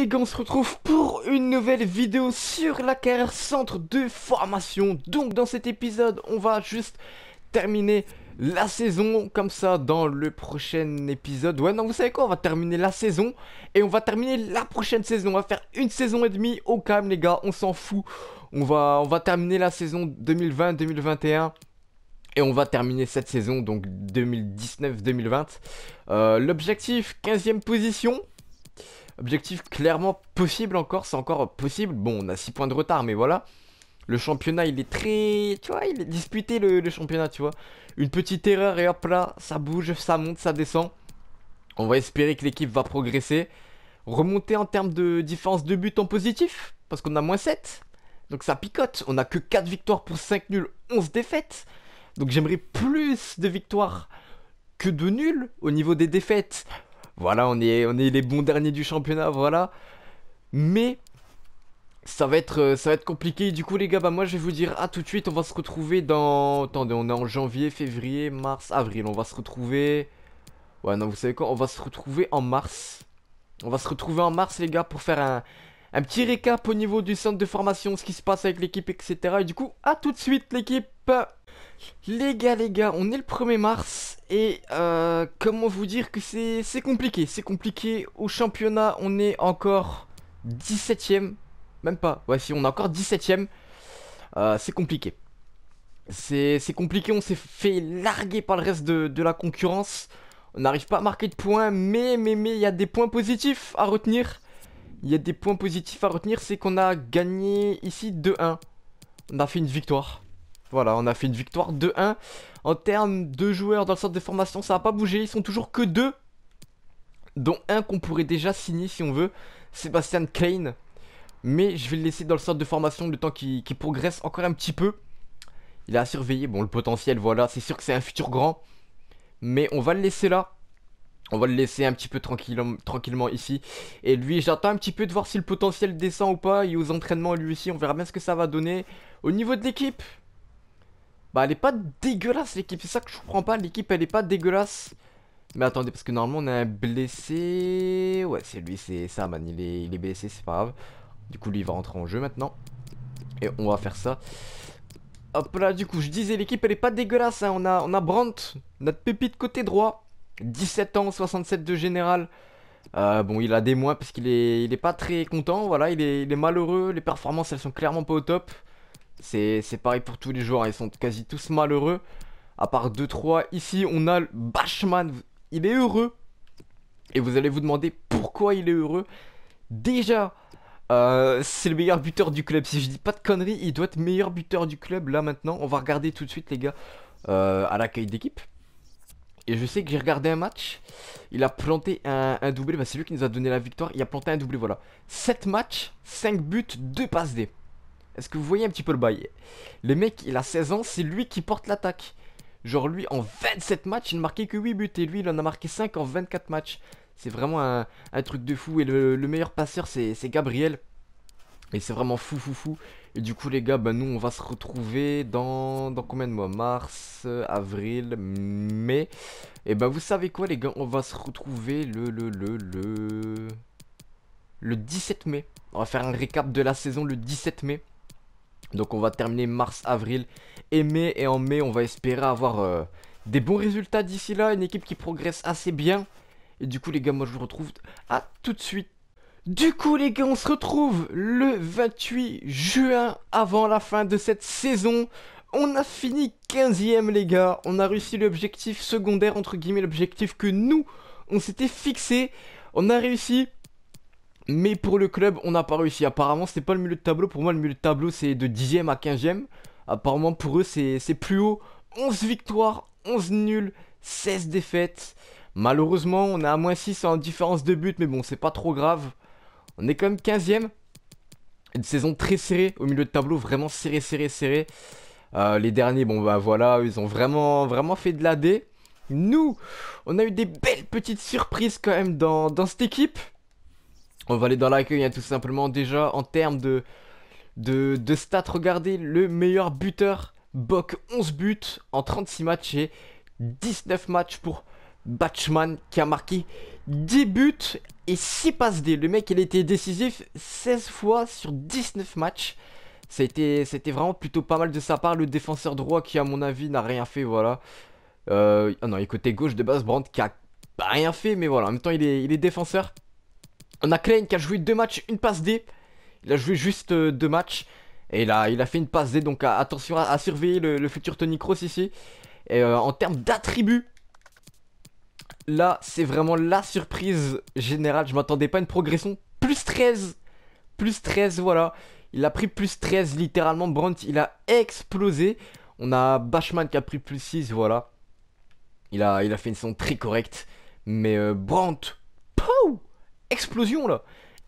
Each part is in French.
Les gars, on se retrouve pour une nouvelle vidéo sur la carrière centre de formation. Donc dans cet épisode, on va juste terminer la saison comme ça dans le prochain épisode. Ouais, non, vous savez quoi, on va terminer la saison et on va terminer la prochaine saison. On va faire une saison et demie au calme les gars, on s'en fout. On va, on va terminer la saison 2020-2021. Et on va terminer cette saison, donc 2019-2020. Euh, l'objectif, 15ème position. Objectif clairement possible encore, c'est encore possible. Bon, on a 6 points de retard, mais voilà. Le championnat, il est très... Tu vois, il est disputé, le, championnat, tu vois. Une petite erreur et hop là, ça bouge, ça monte, ça descend. On va espérer que l'équipe va progresser. Remonter en termes de différence de but en positif, parce qu'on a moins 7. Donc ça picote, on a que 4 victoires pour 5 nuls, 11 défaites. Donc j'aimerais plus de victoires que de nuls au niveau des défaites. Voilà, on est, on est les bons derniers du championnat, voilà. Mais ça va être euh, ça va être compliqué. Du coup les gars, bah moi je vais vous dire à ah, tout de suite, on va se retrouver dans attendez, on est en janvier, février, mars, avril, on va se retrouver Ouais, non, vous savez quoi, on va se retrouver en mars. On va se retrouver en mars les gars pour faire un un petit récap au niveau du centre de formation, ce qui se passe avec l'équipe, etc. Et du coup, à tout de suite l'équipe les gars, les gars, on est le 1er mars et euh, comment vous dire que c'est compliqué, c'est compliqué. Au championnat, on est encore 17ème, même pas, ouais si on est encore 17ème, euh, c'est compliqué. C'est compliqué, on s'est fait larguer par le reste de, la concurrence. On n'arrive pas à marquer de points, mais mais mais il y a des points positifs à retenir. Il y a des points positifs à retenir, c'est qu'on a gagné ici 2-1. On a fait une victoire. Voilà, on a fait une victoire 2-1. En termes de joueurs dans le centre de formation, ça n'a pas bougé. Ils sont toujours que deux. Dont un qu'on pourrait déjà signer si on veut. Sébastien Klein. Mais je vais le laisser dans le centre de formation le temps qu'il progresse encore un petit peu. Il a à surveiller. Bon, le potentiel, voilà. C'est sûr que c'est un futur grand. Mais on va le laisser là. On va le laisser un petit peu tranquillement, tranquillement ici. Et lui, j'attends un petit peu de voir si le potentiel descend ou pas. Et aux entraînements, lui aussi, on verra bien ce que ça va donner. Au niveau de l'équipe, bah elle est pas dégueulasse l'équipe, c'est ça que je comprends pas, l'équipe elle est pas dégueulasse. Mais attendez, parce que normalement on a un blessé... Ouais c'est lui, c'est Saman, il est, il est blessé, c'est pas grave. Du coup lui il va rentrer en jeu maintenant. Et on va faire ça. Hop là, du coup je disais l'équipe elle est pas dégueulasse, hein. on, a, on a Brandt, notre pépite côté droit. 17 ans, 67 de général. Euh, bon, il a des mois parce qu'il est, il est pas très content. Voilà, il est, il est, malheureux. Les performances, elles sont clairement pas au top. C'est pareil pour tous les joueurs, ils sont quasi tous malheureux. À part 2-3, ici on a le Bashman, il est heureux. Et vous allez vous demander pourquoi il est heureux. Déjà, euh, c'est le meilleur buteur du club. Si je dis pas de conneries, il doit être meilleur buteur du club là maintenant. On va regarder tout de suite les gars euh, à l'accueil d'équipe. Et je sais que j'ai regardé un match. Il a planté un, doublé. Bah, c'est lui qui nous a donné la victoire. Il a planté un doublé, voilà. 7 matchs, 5 buts, 2 passes est-ce que vous voyez un petit peu le bail Le mec, il a 16 ans, c'est lui qui porte l'attaque. Genre lui, en 27 matchs, il ne marquait que 8 buts. Et lui, il en a marqué 5 en 24 matchs. C'est vraiment un, truc de fou. Et le, meilleur passeur, c'est Gabriel. Et c'est vraiment fou, fou, fou. Et du coup, les gars, bah, nous, on va se retrouver dans, dans combien de mois Mars, avril, mai. Et ben vous savez quoi, les gars On va se retrouver le, le, le, le... Le 17 mai. On va faire un récap de la saison le 17 mai. Donc on va terminer mars, avril et mai. Et en mai, on va espérer avoir euh, des bons résultats d'ici là. Une équipe qui progresse assez bien. Et du coup, les gars, moi je vous retrouve à tout de suite. Du coup, les gars, on se retrouve le 28 juin avant la fin de cette saison. On a fini 15ème, les gars. On a réussi l'objectif secondaire, entre guillemets, l'objectif que nous, on s'était fixé. On a réussi mais pour le club, on n'a pas réussi. Apparemment, c'est pas le milieu de tableau. Pour moi, le milieu de tableau, c'est de 10 e à 15 e Apparemment, pour eux, c'est plus haut. 11 victoires, 11 nuls, 16 défaites. Malheureusement, on est à moins 6 en différence de but, mais bon, c'est pas trop grave. On est quand même 15 e Une saison très serrée au milieu de tableau, vraiment serré, serré, serré. Euh, les derniers, bon bah voilà, ils ont vraiment, vraiment fait de la D. Nous, on a eu des belles petites surprises quand même dans, dans cette équipe. On va aller dans l'accueil, a hein, tout simplement. Déjà, en termes de, de, de stats, regardez, le meilleur buteur, Bock, 11 buts en 36 matchs et 19 matchs pour Batchman qui a marqué 10 buts et 6 passes D. Le mec, il était décisif 16 fois sur 19 matchs. ça C'était vraiment plutôt pas mal de sa part. Le défenseur droit qui, à mon avis, n'a rien fait, voilà. Euh, ah non, et côté gauche de base, Brandt qui a rien fait, mais voilà. En même temps, il est, il est défenseur. On a Klein qui a joué deux matchs, une passe D. Il a joué juste euh, deux matchs. Et là, il a fait une passe D. Donc attention à, surveiller le, futur Tony Cross ici. Et euh, en termes d'attributs, là, c'est vraiment la surprise générale. Je m'attendais pas à une progression. Plus 13. Plus 13, voilà. Il a pris plus 13, littéralement. Brandt, il a explosé. On a Bashman qui a pris plus 6, voilà. Il a, il a fait une saison très correcte. Mais euh, Brandt, explosion là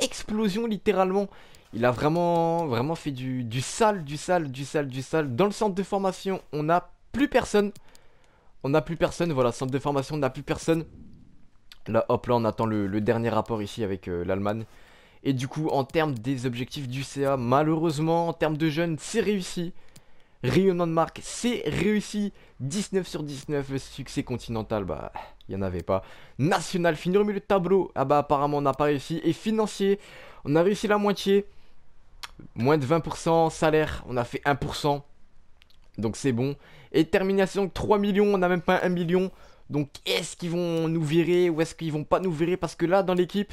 Explosion littéralement il a vraiment, vraiment fait du, du sale, du sale, du sale, du sale. Dans le centre de formation, on n'a plus personne. On n'a plus personne, voilà, centre de formation, on n'a plus personne. Là, hop, là, on attend le, dernier rapport ici avec euh, l'Allemagne. Et du coup, en termes des objectifs du CA, malheureusement, en termes de jeunes, c'est réussi. Rayonnement de marque, c'est réussi. 19 sur 19, succès continental, bah, il n'y en avait pas. National, finir au milieu tableau, ah bah apparemment on n'a pas réussi. Et financier, on a réussi la moitié. Moins de 20%, salaire, on a fait 1%. Donc c'est bon. Et termination, 3 millions, on n'a même pas 1 million. Donc est-ce qu'ils vont nous virer ou est-ce qu'ils vont pas nous virer Parce que là, dans l'équipe,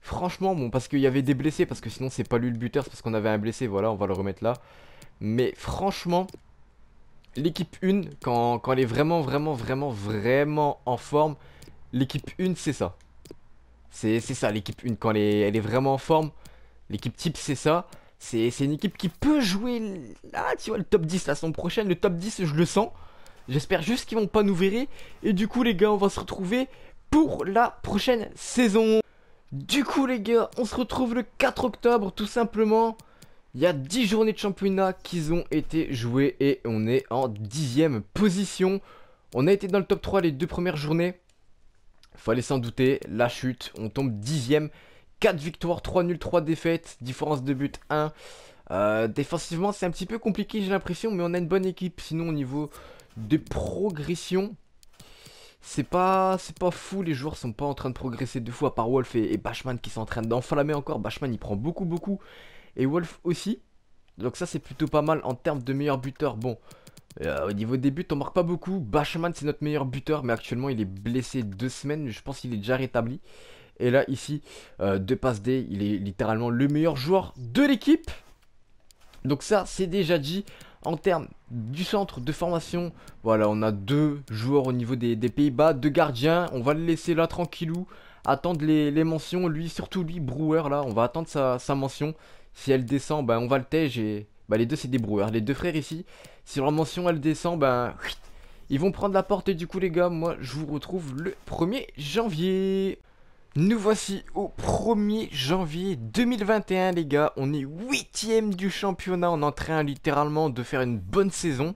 franchement, bon, parce qu'il y avait des blessés, parce que sinon c'est pas lui le buteur, c'est parce qu'on avait un blessé, voilà, on va le remettre là. Mais franchement, l'équipe 1, quand, elle est vraiment, vraiment, vraiment, vraiment en forme, l'équipe 1, c'est ça. C'est ça, l'équipe 1, quand elle est, vraiment en forme, l'équipe type, c'est ça. C'est une équipe qui peut jouer, là, tu vois, le top 10 la semaine prochaine. Le top 10, je le sens. J'espère juste qu'ils vont pas nous verrer. Et du coup, les gars, on va se retrouver pour la prochaine saison. Du coup, les gars, on se retrouve le 4 octobre, tout simplement. Il y a 10 journées de championnat qui ont été jouées et on est en 10ème position. On a été dans le top 3 les deux premières journées. Fallait s'en douter, la chute, on tombe 10ème. 4 victoires, 3 nuls, 3 défaites, différence de but 1. Euh, défensivement c'est un petit peu compliqué j'ai l'impression mais on a une bonne équipe sinon au niveau de progression c'est pas c'est pas fou les joueurs sont pas en train de progresser deux fois par Wolf et, et Bashman qui sont en train d'enflammer encore Bashman il prend beaucoup beaucoup et Wolf aussi. Donc ça c'est plutôt pas mal en termes de meilleur buteur. Bon, euh, au niveau des buts, on marque pas beaucoup. Bashman c'est notre meilleur buteur, mais actuellement il est blessé deux semaines. Je pense qu'il est déjà rétabli. Et là ici, euh, de passe D, il est littéralement le meilleur joueur de l'équipe. Donc ça c'est déjà dit. En termes du centre de formation, voilà, on a deux joueurs au niveau des, Pays-Bas, deux gardiens. On va le laisser là tranquillou, attendre les, mentions. Lui, surtout lui, Brewer, là, on va attendre sa mention. Si elle descend, bah, on va le tège et bah, les deux c'est des broueurs. Les deux frères ici, si leur mention elle descend, ben ils vont prendre la porte. Et du coup, les gars, moi je vous retrouve le 1er janvier. Nous voici au 1er janvier 2021 les gars, on est 8ème du championnat, on est en train littéralement de faire une bonne saison,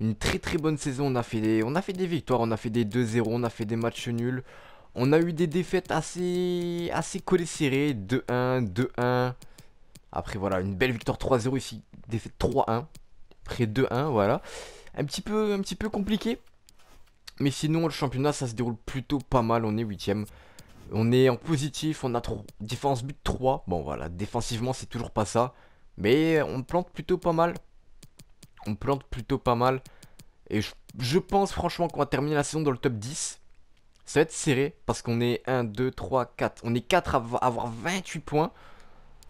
une très très bonne saison, on a fait des, on a fait des victoires, on a fait des 2-0, on a fait des matchs nuls, on a eu des défaites assez, assez collées serrées, 2-1, 2-1, après, voilà, une belle victoire 3-0 ici, défaite 3-1. Après 2-1, voilà. Un petit, peu, un petit peu compliqué. Mais sinon, le championnat, ça se déroule plutôt pas mal. On est 8ème. On est en positif, on a défense but 3. Bon, voilà, défensivement, c'est toujours pas ça. Mais on plante plutôt pas mal. On plante plutôt pas mal. Et je, je pense franchement qu'on va terminer la saison dans le top 10. Ça va être serré parce qu'on est 1, 2, 3, 4. On est 4 à avoir 28 points.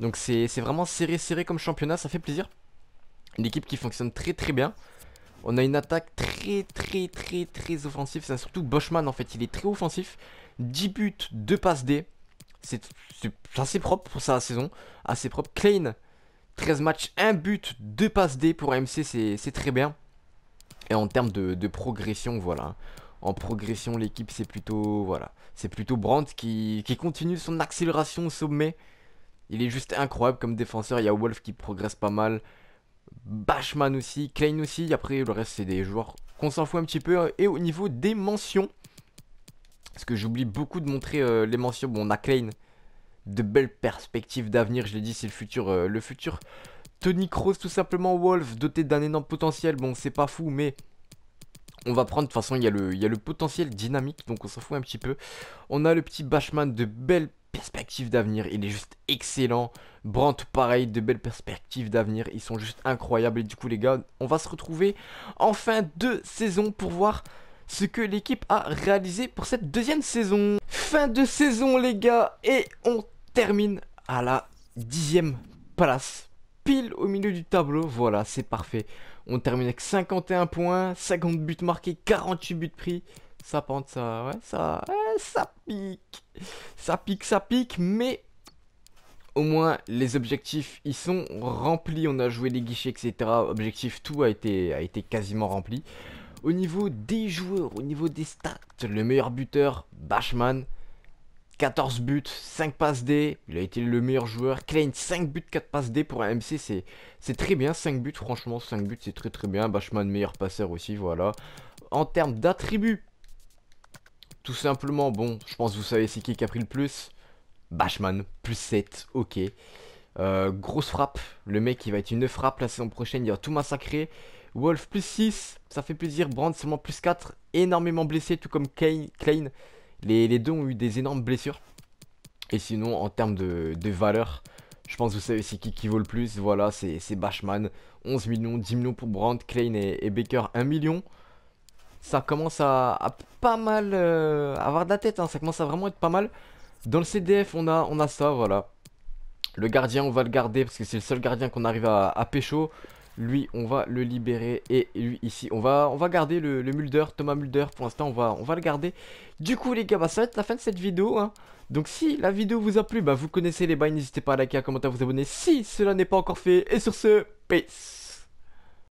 Donc c'est vraiment serré serré comme championnat, ça fait plaisir. Une équipe qui fonctionne très très bien. On a une attaque très très très très offensive. C'est surtout Boschman en fait, il est très offensif. 10 buts, 2 passes D. C'est assez propre pour sa saison. Assez propre. Klein, 13 matchs, 1 but, 2 passes D pour AMC, c'est très bien. Et en termes de, progression, voilà en progression l'équipe c'est plutôt voilà c'est plutôt Brandt qui, qui, continue son accélération au sommet il est juste incroyable comme défenseur. Il y a Wolf qui progresse pas mal. Bashman aussi, Klein aussi. Après, le reste, c'est des joueurs qu'on s'en fout un petit peu. Et au niveau des mentions, parce que j'oublie beaucoup de montrer euh, les mentions. Bon, on a Klein, de belles perspectives d'avenir. Je l'ai dit, c'est le futur. Euh, le futur. Tony Cross tout simplement. Wolf, doté d'un énorme potentiel. Bon, c'est pas fou, mais on va prendre, de toute façon, il y, a le, y, a le potentiel dynamique, donc on s'en fout un petit peu. On a le petit Bashman de belles Perspective d'avenir. Il est juste excellent. Brandt, pareil, de belles perspectives d'avenir. Ils sont juste incroyables. Et du coup, les gars, on va se retrouver en fin de saison pour voir ce que l'équipe a réalisé pour cette deuxième saison. Fin de saison, les gars. Et on termine à la dixième place. Pile au milieu du tableau. Voilà, c'est parfait. On termine avec 51 points, 50 buts marqués, 48 buts pris. Ça pente, ça, ouais, ça, ça pique. Ça pique, ça pique, mais au moins les objectifs ils sont remplis. On a joué les guichets, etc. Objectif, tout a été, a été quasiment rempli. Au niveau des joueurs, au niveau des stats, le meilleur buteur, Bashman. 14 buts, 5 passes D, il a été le meilleur joueur. Klein, 5 buts, 4 passes D pour un MC, c'est très bien. 5 buts, franchement, 5 buts, c'est très très bien. Bashman, meilleur passeur aussi, voilà. En termes d'attributs, tout simplement, bon, je pense que vous savez c'est qui qui a pris le plus. Bashman, plus 7, ok. Euh, grosse frappe, le mec il va être une frappe la saison prochaine, il va tout massacrer. Wolf plus 6, ça fait plaisir. Brand seulement plus 4, énormément blessé, tout comme Klein. Les, les, deux ont eu des énormes blessures. Et sinon, en termes de, valeur, je pense que vous savez c'est qui qui vaut le plus. Voilà, c'est Bashman. 11 millions, 10 millions pour Brand, Klein et, et Baker, 1 million ça commence à, pas mal euh, avoir de la tête, hein. ça commence à vraiment être pas mal. Dans le CDF, on a, on a ça, voilà. Le gardien, on va le garder parce que c'est le seul gardien qu'on arrive à, pécho. Lui, on va le libérer et lui ici, on va, on va garder le, Mulder, Thomas Mulder. Pour l'instant, on va, on va le garder. Du coup, les gars, bah, ça va être la fin de cette vidéo. Hein. Donc si la vidéo vous a plu, bah, vous connaissez les bails, n'hésitez pas à liker, à commenter, à vous abonner si cela n'est pas encore fait. Et sur ce, peace